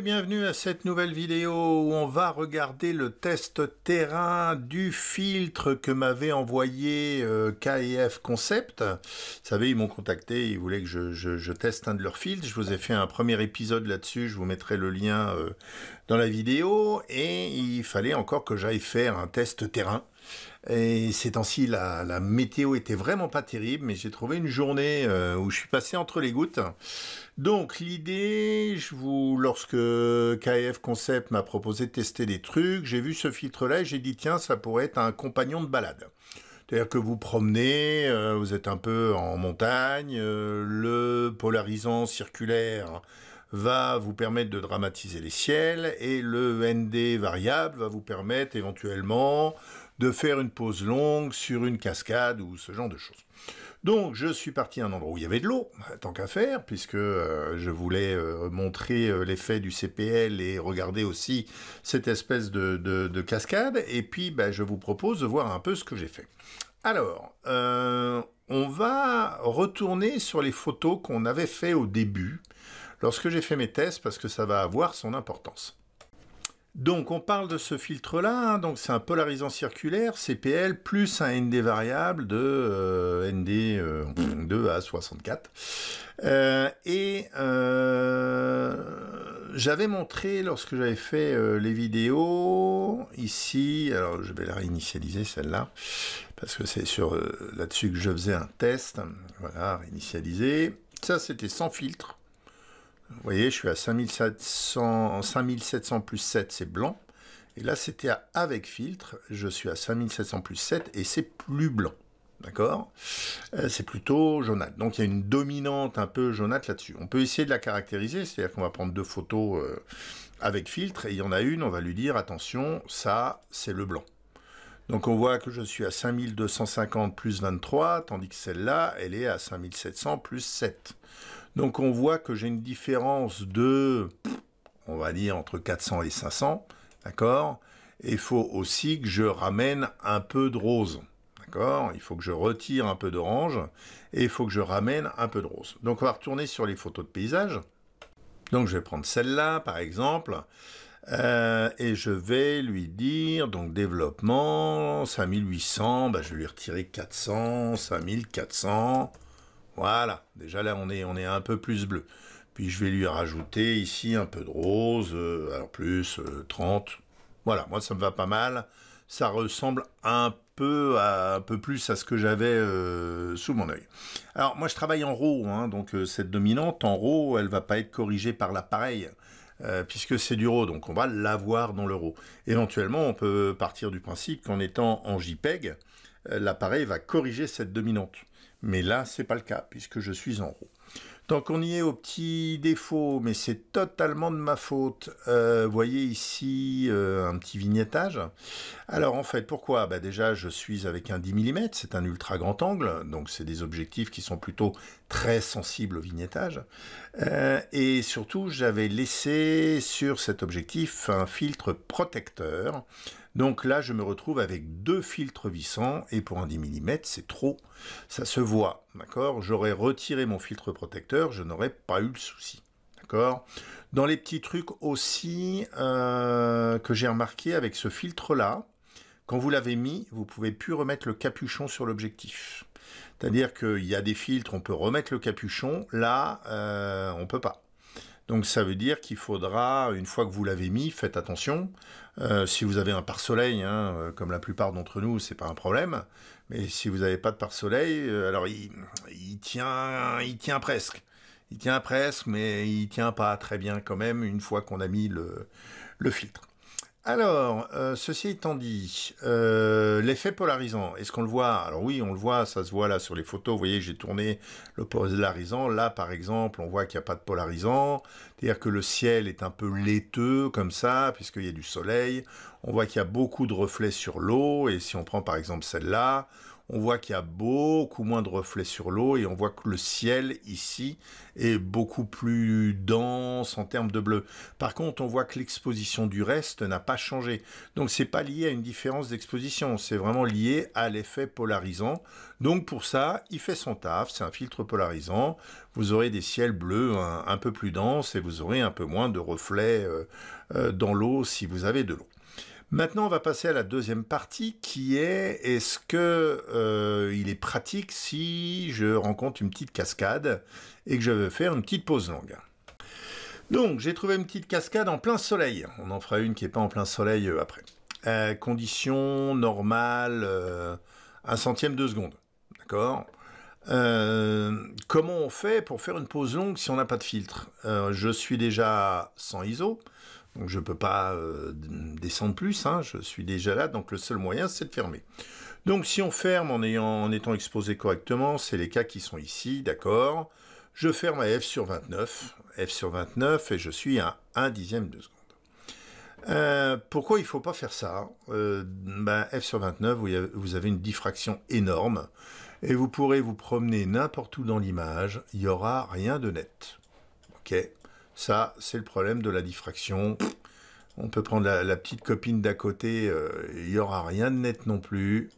bienvenue à cette nouvelle vidéo où on va regarder le test terrain du filtre que m'avait envoyé euh, KF Concept. Vous savez, ils m'ont contacté, ils voulaient que je, teste un de leurs filtres. Je vous ai fait un premier épisode là-dessus, je vous mettrai le lien euh, dans la vidéo. Et il fallait encore que j'aille faire un test terrain et ces temps-ci, la, météo était vraiment pas terrible, mais j'ai trouvé une journée euh, où je suis passé entre les gouttes. Donc l'idée, je vous, lorsque KF Concept m'a proposé de tester des trucs, j'ai vu ce filtre-là et j'ai dit tiens, ça pourrait être un compagnon de balade. C'est-à-dire que vous promenez, euh, vous êtes un peu en montagne, euh, le polarisant circulaire va vous permettre de dramatiser les ciels et le ND variable va vous permettre éventuellement de faire une pause longue sur une cascade ou ce genre de choses. Donc je suis parti à un endroit où il y avait de l'eau, bah, tant qu'à faire, puisque euh, je voulais euh, montrer euh, l'effet du CPL et regarder aussi cette espèce de, cascade. Et puis bah, je vous propose de voir un peu ce que j'ai fait. Alors, on va retourner sur les photos qu'on avait fait au début lorsque j'ai fait mes tests parce que ça va avoir son importance. Donc on parle de ce filtre-là, hein. donc c'est un polarisant circulaire, CPL, plus un ND variable de ND 2 à 64. et euh, j'avais montré lorsque j'avais fait euh, les vidéos, ici, alors je vais la réinitialiser celle-là, parce que c'est sur euh, là-dessus que je faisais un test, voilà, réinitialiser, ça c'était sans filtre, vous voyez, je suis à 5700, 5700 plus 7, c'est blanc. Et là, c'était avec filtre, je suis à 5700 plus 7 et c'est plus blanc. D'accord euh, C'est plutôt jaunâtre. Donc il y a une dominante un peu jaunâtre là-dessus. On peut essayer de la caractériser, c'est-à-dire qu'on va prendre deux photos euh, avec filtre et il y en a une, on va lui dire attention, ça c'est le blanc. Donc on voit que je suis à 5250 plus 23, tandis que celle-là, elle est à 5700 plus 7. Donc on voit que j'ai une différence de, on va dire, entre 400 et 500, d'accord Et il faut aussi que je ramène un peu de rose, d'accord Il faut que je retire un peu d'orange et il faut que je ramène un peu de rose. Donc on va retourner sur les photos de paysage. Donc je vais prendre celle-là, par exemple. Euh, et je vais lui dire, donc développement, 5800, ben, je vais lui retirer 400, 5400, voilà, déjà là on est, on est un peu plus bleu. Puis je vais lui rajouter ici un peu de rose, alors euh, plus 30. Euh, voilà, moi ça me va pas mal. Ça ressemble un peu un peu plus à ce que j'avais euh, sous mon œil. Alors moi je travaille en RAW, hein. donc cette dominante en RAW, elle va pas être corrigée par l'appareil. puisque c'est du RAW, donc on va l'avoir dans le RAW. Éventuellement, on peut partir du principe qu'en étant en JPEG, l'appareil va corriger cette dominante. Mais là, c'est pas le cas, puisque je suis en roue. Tant qu'on y est au petit défaut, mais c'est totalement de ma faute. Euh, voyez ici euh, un petit vignettage. Alors en fait, pourquoi bah, Déjà, je suis avec un 10 mm, c'est un ultra grand angle, donc c'est des objectifs qui sont plutôt très sensibles au vignettage. Euh, et surtout, j'avais laissé sur cet objectif un filtre protecteur donc là, je me retrouve avec deux filtres vissants, et pour un 10 mm, c'est trop, ça se voit, d'accord J'aurais retiré mon filtre protecteur, je n'aurais pas eu le souci. D'accord Dans les petits trucs aussi euh, que j'ai remarqué avec ce filtre-là, quand vous l'avez mis, vous ne pouvez plus remettre le capuchon sur l'objectif. C'est-à-dire qu'il y a des filtres, on peut remettre le capuchon, là, on euh, on peut pas. Donc ça veut dire qu'il faudra, une fois que vous l'avez mis, faites attention. Euh, si vous avez un pare-soleil, hein, euh, comme la plupart d'entre nous, c'est pas un problème. Mais si vous n'avez pas de pare-soleil, euh, alors il, tient, il tient presque. Il tient presque, mais il tient pas très bien quand même une fois qu'on a mis le filtre. Alors, euh, ceci étant dit, euh, l'effet polarisant, est-ce qu'on le voit Alors oui, on le voit, ça se voit là sur les photos. Vous voyez, j'ai tourné le polarisant. Là, par exemple, on voit qu'il n'y a pas de polarisant. C'est-à-dire que le ciel est un peu laiteux comme ça, puisqu'il y a du soleil. On voit qu'il y a beaucoup de reflets sur l'eau. Et si on prend par exemple celle-là, on voit qu'il y a beaucoup moins de reflets sur l'eau et on voit que le ciel ici est beaucoup plus dense en termes de bleu. Par contre, on voit que l'exposition du reste n'a pas changé. Donc c'est pas lié à une différence d'exposition, c'est vraiment lié à l'effet polarisant. Donc pour ça, il fait son taf, c'est un filtre polarisant. Vous aurez des ciels bleus un, peu plus denses et vous aurez un peu moins de reflets euh, euh, dans l'eau si vous avez de l'eau. Maintenant, on va passer à la deuxième partie qui est est-ce que euh, il est pratique si je rencontre une petite cascade et que je veux faire une petite pause longue Donc, j'ai trouvé une petite cascade en plein soleil. On en fera une qui n'est pas en plein soleil euh, après. Euh, condition normale, un centième de seconde. D'accord comment on fait pour faire une pause longue si on n'a pas de filtre Je suis déjà sans ISO, je ne peux pas euh, descendre plus, hein, je suis déjà là, donc le seul moyen c'est de fermer. Donc si on ferme en, ayant, en étant exposé correctement, c'est les cas qui sont ici, d'accord Je ferme à f sur 29, f sur 29, et je suis à 1 dixième de seconde. Euh, pourquoi il ne faut pas faire ça euh, ben, F sur 29, vous avez une diffraction énorme, et vous pourrez vous promener n'importe où dans l'image, il n'y aura rien de net. ok ça, c'est le problème de la diffraction. On peut prendre la, petite copine d'à côté, euh, il y n'y aura rien de net non plus.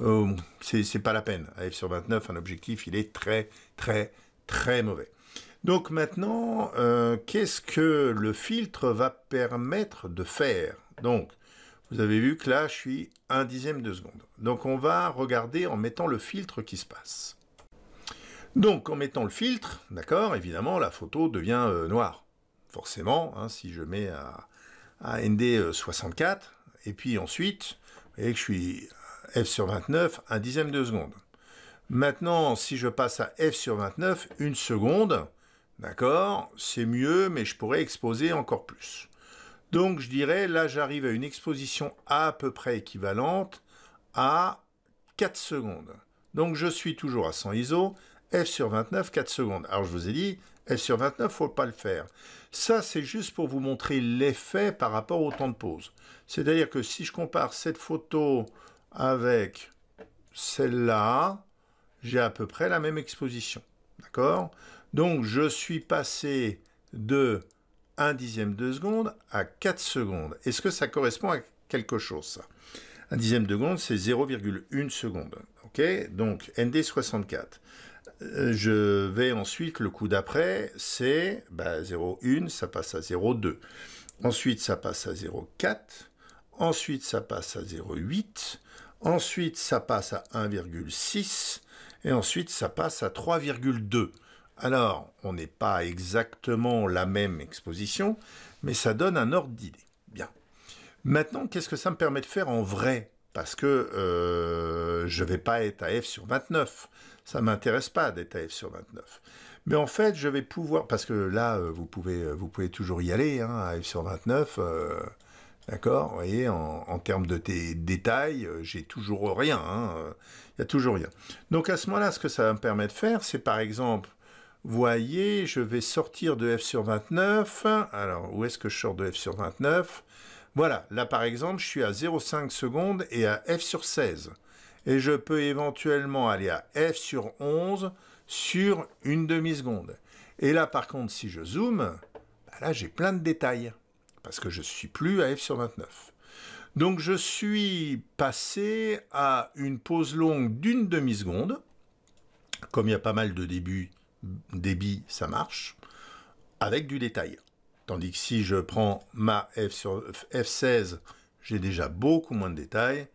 Euh, Ce c'est pas la peine. À F sur 29, un objectif, il est très, très, très mauvais. Donc maintenant, euh, qu'est-ce que le filtre va permettre de faire Donc, vous avez vu que là, je suis un dixième de seconde. Donc on va regarder en mettant le filtre qui se passe. Donc en mettant le filtre, d'accord, évidemment la photo devient euh, noire. Forcément, hein, si je mets à, ND64, euh, et puis ensuite, vous voyez que je suis F sur 29, un dixième de seconde. Maintenant, si je passe à F sur 29, une seconde, d'accord, c'est mieux, mais je pourrais exposer encore plus. Donc je dirais, là j'arrive à une exposition à peu près équivalente à 4 secondes. Donc je suis toujours à 100 ISO, F sur 29, 4 secondes. Alors je vous ai dit, F sur 29, faut pas le faire. Ça, c'est juste pour vous montrer l'effet par rapport au temps de pause. C'est-à-dire que si je compare cette photo avec celle-là, j'ai à peu près la même exposition. D'accord Donc, je suis passé de 1 dixième de seconde à 4 secondes. Est-ce que ça correspond à quelque chose, ça 1 dixième de seconde, c'est 0,1 seconde. OK Donc, ND64. Euh, je vais ensuite, le coup d'après, c'est 0,1, bah, ça passe à 0,2. Ensuite, ça passe à 0,4. Ensuite, ça passe à 0,8. Ensuite, ça passe à 1,6. Et ensuite, ça passe à 3,2. Alors, on n'est pas exactement la même exposition, mais ça donne un ordre d'idée. Bien. Maintenant, qu'est-ce que ça me permet de faire en vrai parce que euh, je ne vais pas être à F sur 29. Ça ne m'intéresse pas d'être à F sur 29. Mais en fait, je vais pouvoir, parce que là, euh, vous pouvez, euh, vous pouvez toujours y aller, hein, à F sur 29. D'accord Vous voyez, en, termes de détails, j'ai toujours rien. Il hein, n'y a toujours rien. Donc à ce moment-là, ce que ça va me permet de faire, c'est par exemple, voyez, je vais sortir de F sur 29. Alors, où est-ce que je sors de F sur 29 voilà, là par exemple, je suis à 0,5 secondes et à f sur 16. Et je peux éventuellement aller à f sur 11 sur une demi-seconde. Et là par contre, si je zoome, bah là j'ai plein de détails. Parce que je ne suis plus à f sur 29. Donc je suis passé à une pause longue d'une demi-seconde. Comme il y a pas mal de débuts, débit, ça marche, avec du détail. Tandis que si je prends ma F sur F16, j'ai déjà beaucoup moins de détails.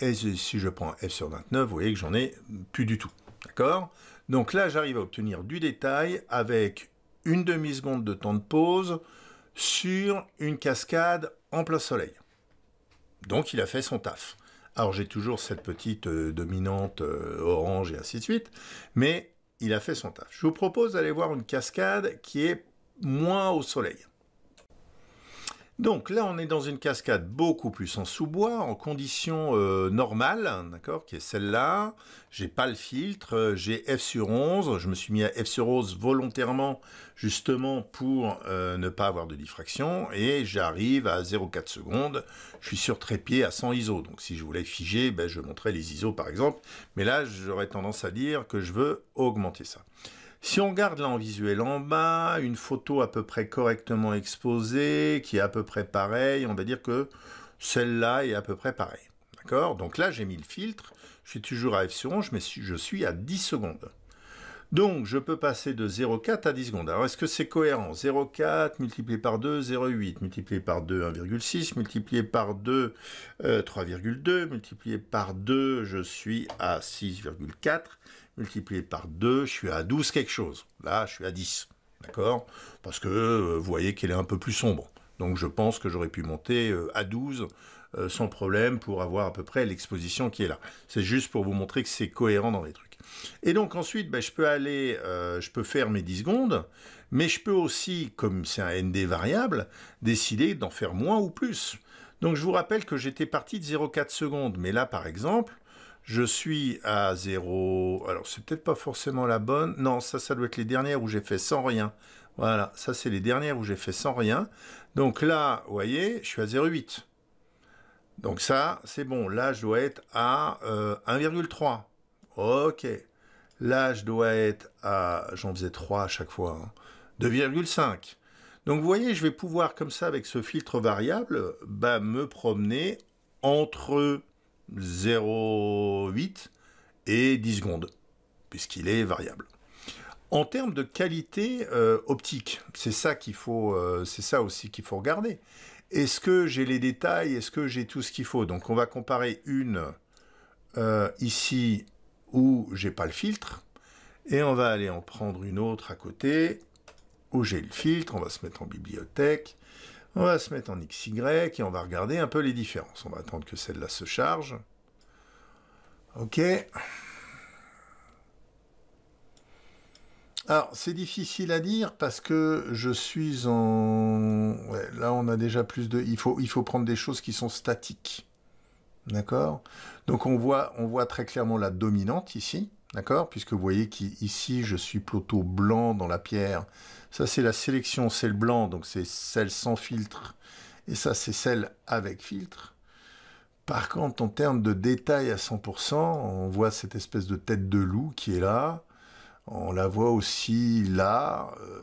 Et si je prends F sur 29, vous voyez que j'en ai plus du tout. D'accord Donc là, j'arrive à obtenir du détail avec une demi-seconde de temps de pause sur une cascade en plein soleil. Donc il a fait son taf. Alors j'ai toujours cette petite euh, dominante euh, orange et ainsi de suite, mais il a fait son taf. Je vous propose d'aller voir une cascade qui est moins au soleil. Donc là, on est dans une cascade beaucoup plus en sous-bois, en condition normales, euh, normale, d'accord, qui est celle-là. J'ai pas le filtre, euh, j'ai F sur 11. Je me suis mis à F sur 11 volontairement, justement pour euh, ne pas avoir de diffraction. Et j'arrive à 0,4 secondes. Je suis sur trépied à 100 ISO. Donc si je voulais figer, ben, je montrais les ISO par exemple. Mais là, j'aurais tendance à dire que je veux augmenter ça. Si on regarde là en visuel en bas, une photo à peu près correctement exposée, qui est à peu près pareille, on va dire que celle-là est à peu près pareille. D'accord Donc là, j'ai mis le filtre, je suis toujours à f sur 11, mais je suis à 10 secondes. Donc, je peux passer de 0,4 à 10 secondes. Alors, est-ce que c'est cohérent 0,4 multiplié par 2, 0,8 multiplié par 2, 1,6 multiplié par 2, 3,2 euh, multiplié par 2, je suis à 6,4 multiplié par 2, je suis à 12 quelque chose. Là, je suis à 10. D'accord Parce que euh, vous voyez qu'elle est un peu plus sombre. Donc, je pense que j'aurais pu monter euh, à 12 euh, sans problème pour avoir à peu près l'exposition qui est là. C'est juste pour vous montrer que c'est cohérent dans les trucs. Et donc ensuite, bah, je peux aller, euh, je peux faire mes 10 secondes, mais je peux aussi, comme c'est un ND variable, décider d'en faire moins ou plus. Donc je vous rappelle que j'étais parti de 0,4 secondes, mais là par exemple, je suis à 0... Alors c'est peut-être pas forcément la bonne. Non, ça, ça doit être les dernières où j'ai fait sans rien. Voilà, ça c'est les dernières où j'ai fait sans rien. Donc là, vous voyez, je suis à 0,8. Donc ça, c'est bon. Là, je dois être à 1,3. Euh, OK. Là, je dois être à... J'en faisais 3 à chaque fois. 2,5. Hein, Donc vous voyez, je vais pouvoir comme ça, avec ce filtre variable, bah, me promener entre 0,8 et 10 secondes, puisqu'il est variable. En termes de qualité euh, optique, c'est ça qu'il faut, euh, c'est ça aussi qu'il faut regarder. Est-ce que j'ai les détails Est-ce que j'ai tout ce qu'il faut Donc on va comparer une euh, ici où j'ai pas le filtre. Et on va aller en prendre une autre à côté où j'ai le filtre. On va se mettre en bibliothèque. On va se mettre en XY et on va regarder un peu les différences. On va attendre que celle-là se charge. OK. Alors, c'est difficile à dire parce que je suis en... là, on a déjà plus de... Il faut, prendre des choses qui sont statiques. D'accord Donc, on voit, on voit très clairement la dominante ici. D'accord Puisque vous voyez qu'ici, je suis plutôt blanc dans la pierre. Ça, c'est la sélection, c'est le blanc, donc c'est celle sans filtre. Et ça, c'est celle avec filtre. Par contre, en termes de détail à 100%, on voit cette espèce de tête de loup qui est là. On la voit aussi là. Euh,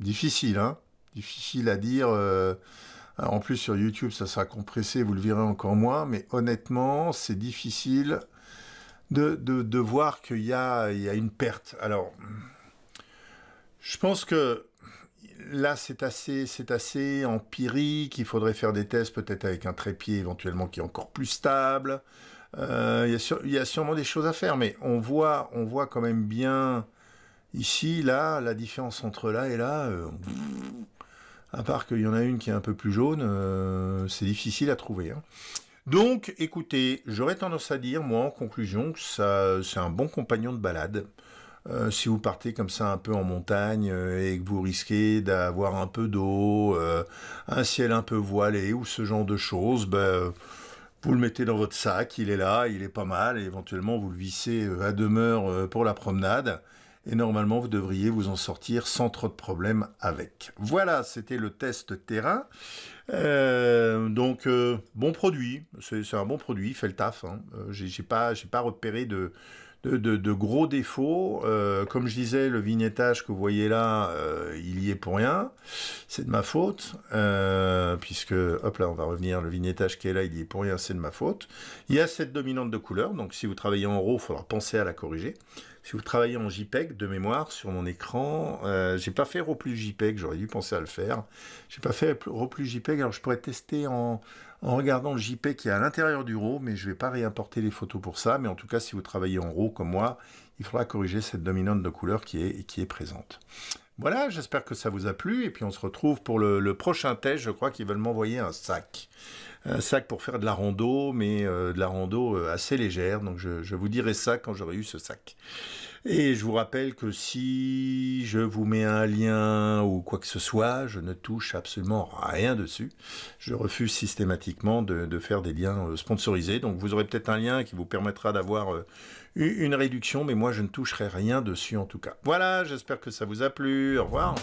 difficile, hein Difficile à dire. Euh, en plus, sur YouTube, ça sera compressé, vous le verrez encore moins. Mais honnêtement, c'est difficile de, voir qu'il y a, une perte. Alors, je pense que là, c'est assez, c'est assez empirique. Il faudrait faire des tests peut-être avec un trépied éventuellement qui est encore plus stable. Euh, il y, a sûrement des choses à faire, mais on voit, on voit quand même bien ici, là, la différence entre là et là. Euh, à part qu'il y en a une qui est un peu plus jaune, euh, c'est difficile à trouver. Hein. Donc, écoutez, j'aurais tendance à dire, moi, en conclusion, que ça, c'est un bon compagnon de balade. si vous partez comme ça un peu en montagne et que vous risquez d'avoir un peu d'eau, un ciel un peu voilé ou ce genre de choses, ben, vous le mettez dans votre sac, il est là, il est pas mal, éventuellement vous le vissez euh, à demeure euh, pour la promenade. Et normalement, vous devriez vous en sortir sans trop de problèmes avec. Voilà, c'était le test terrain. Euh, donc, bon produit, c'est un bon produit, il fait le taf. Hein. n'ai j'ai pas repéré de, de, gros défauts. Euh, comme je disais, le vignettage que vous voyez là, euh, il y est pour rien. C'est de ma faute, euh, puisque, hop là, on va revenir, le vignettage qui est là, il y est pour rien, c'est de ma faute. Il y a cette dominante de couleur, donc si vous travaillez en RAW, il faudra penser à la corriger. Si vous travaillez en JPEG, de mémoire, sur mon écran, j'ai pas fait RAW plus JPEG, j'aurais dû penser à le faire. J'ai pas fait RAW plus JPEG, alors je pourrais tester en en regardant le JP qui est à l'intérieur du RAW, mais je ne vais pas réimporter les photos pour ça, mais en tout cas si vous travaillez en RAW comme moi, il faudra corriger cette dominante de couleur qui est, qui est présente. Voilà, j'espère que ça vous a plu, et puis on se retrouve pour le, prochain test, je crois qu'ils veulent m'envoyer un sac. Un sac pour faire de la rando, mais euh, de la rando euh, assez légère, donc je vous dirai ça quand j'aurai eu ce sac. Et je vous rappelle que si je vous mets un lien ou quoi que ce soit, je ne touche absolument rien dessus. Je refuse systématiquement de, faire des liens euh, sponsorisés. Donc vous aurez peut-être un lien qui vous permettra d'avoir euh, une réduction, mais moi je ne toucherai rien dessus en tout cas. Voilà, j'espère que ça vous a plu. Au revoir.